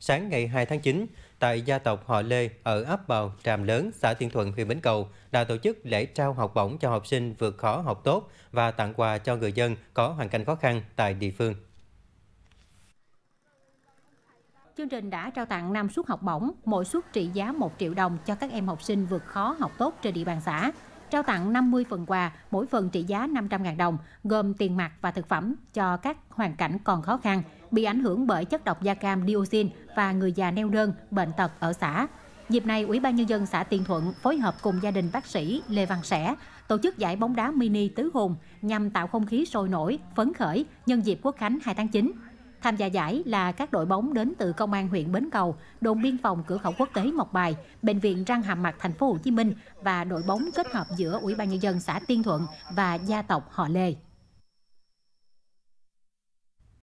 sáng ngày 2 tháng 9 tại gia tộc họ Lê ở ấp Bào, Tràm Lớn, xã Tiên Thuận, huyện Bến Cầu đã tổ chức lễ trao học bổng cho học sinh vượt khó học tốt và tặng quà cho người dân có hoàn cảnh khó khăn tại địa phương. Chương trình đã trao tặng 5 suất học bổng, mỗi suất trị giá 1 triệu đồng cho các em học sinh vượt khó học tốt trên địa bàn xã, trao tặng 50 phần quà, mỗi phần trị giá 500.000 đồng, gồm tiền mặt và thực phẩm cho các hoàn cảnh còn khó khăn – bị ảnh hưởng bởi chất độc da cam dioxin và người già neo đơn, bệnh tật ở xã. Dịp này, Ủy ban Nhân dân xã Tiền Thuận phối hợp cùng gia đình bác sĩ Lê Văn Sẻ tổ chức giải bóng đá mini tứ hùng nhằm tạo không khí sôi nổi, phấn khởi nhân dịp Quốc khánh 2 tháng 9. Tham gia giải là các đội bóng đến từ Công an huyện Bến Cầu, đồn biên phòng cửa khẩu quốc tế Mộc Bài, bệnh viện Răng Hàm Mặt thành phố Hồ Chí Minh và đội bóng kết hợp giữa Ủy ban nhân dân xã Tiên Thuận và gia tộc họ Lê.